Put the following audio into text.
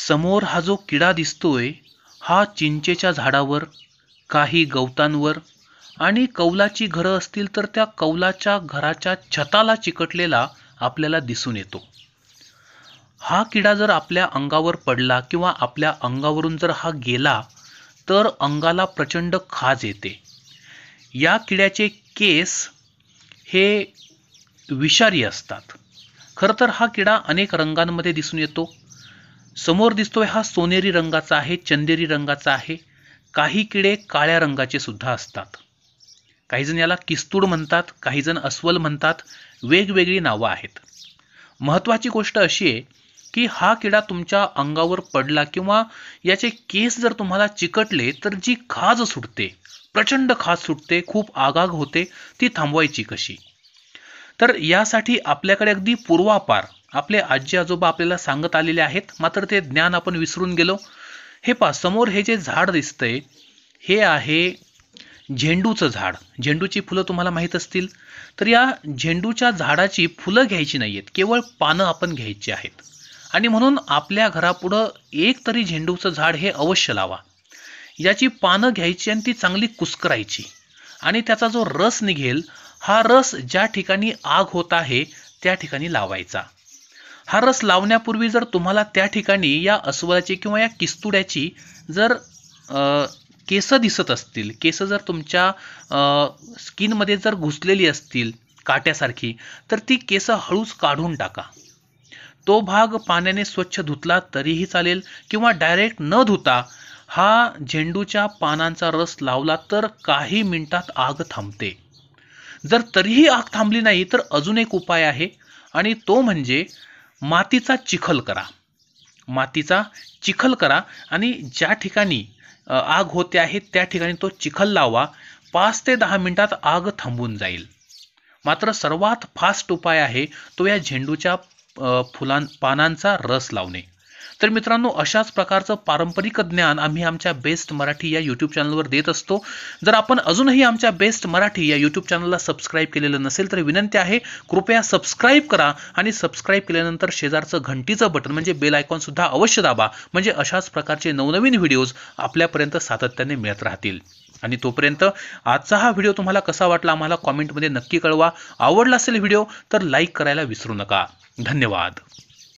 समोर हा जो किडा दिसतोय हा चिंचेच्या झाडावर काही गवतांवर आणि कौलाची घरं असतील तर त्या कौलाच्या घराच्या छताला चिकटलेला आपल्याला दिसून येतो हा किडा जर आपल्या अंगावर पडला किंवा आपल्या अंगावरून जर हा गेला तर अंगाला प्रचंड खाज येते या किड्याचे केस हे विषारी असतात खरं तर हा किडा अनेक रंगांमध्ये दिसून येतो समोर दिसतोय हा सोनेरी रंगाचा आहे चंदेरी रंगाचा आहे काही किडे काळ्या रंगाचे सुद्धा असतात काहीजण याला किस्तूड म्हणतात काहीजण अस्वल म्हणतात वेगवेगळी नावं आहेत महत्त्वाची गोष्ट अशी आहे की हा किडा तुमच्या अंगावर पडला किंवा याचे केस जर तुम्हाला चिकटले तर जी खाज सुटते प्रचंड खाज सुटते खूप आगाग होते ती थांबवायची कशी तर यासाठी आपल्याकडे अगदी पूर्वापार आपले आजी आजोबा आपल्याला सांगत आलेले आहेत मात्र ते ज्ञान आपण विसरून गेलो हे पहा समोर हे जे झाड दिसतंय हे आहे झेंडूचं झाड झेंडूची फुलं तुम्हाला माहीत असतील तर या झेंडूच्या झाडाची फुलं घ्यायची नाही आहेत केवळ पानं आपण घ्यायची आहेत आणि म्हणून आपल्या घरापुढं एक तरी झेंडूचं झाड हे अवश्य लावा याची पानं घ्यायची आणि ती चांगली कुस्करायची आणि त्याचा जो रस निघेल हा रस ज्या ठिकाणी आग होत आहे त्या ठिकाणी लावायचा हा रस लावण्यापूर्वी जर तुम्हाला त्या ठिकाणी या अस्वलाची किंवा या किस्तुड्याची जर केस दिसत असतील केस जर तुमच्या स्किनमध्ये जर घुसलेली असतील काट्यासारखी तर ती केस हळूच काढून टाका तो भाग पाण्याने स्वच्छ धुतला तरीही चालेल किंवा डायरेक्ट न धुता हा झेंडूच्या पानांचा रस लावला तर काही मिनिटात आग थांबते जर तरीही आग थांबली नाही तर अजून एक उपाय आहे आणि तो म्हणजे मातीचा चिखल करा मातीचा चिखल करा आणि ज्या ठिकाणी आग होते आहे त्या ठिकाणी तो चिखल लावा पाच ते दहा मिनिटात आग थांबून जाईल मात्र सर्वात फास्ट उपाय आहे तो या झेंडूच्या फुलां पानांचा रस लावणे तर मित्रांनो अशाच प्रकारचं पारंपरिक ज्ञान आम्ही आमच्या बेस्ट मराठी या यूट्यूब चॅनलवर देत असतो जर आपण अजूनही आमच्या बेस्ट मराठी या यूट्यूब चॅनलला सबस्क्राईब केलेलं नसेल तर विनंती आहे कृपया सबस्क्राईब करा आणि सबस्क्राईब केल्यानंतर शेजारचं घंटीचं बटन म्हणजे बेल आयकॉनसुद्धा अवश्य दाबा म्हणजे अशाच प्रकारचे नवनवीन व्हिडिओज आपल्यापर्यंत सातत्याने मिळत राहतील आणि तोपर्यंत आजचा हा व्हिडिओ तुम्हाला कसा वाटला आम्हाला कॉमेंटमध्ये नक्की कळवा आवडला असेल व्हिडिओ तर लाईक करायला विसरू नका धन्यवाद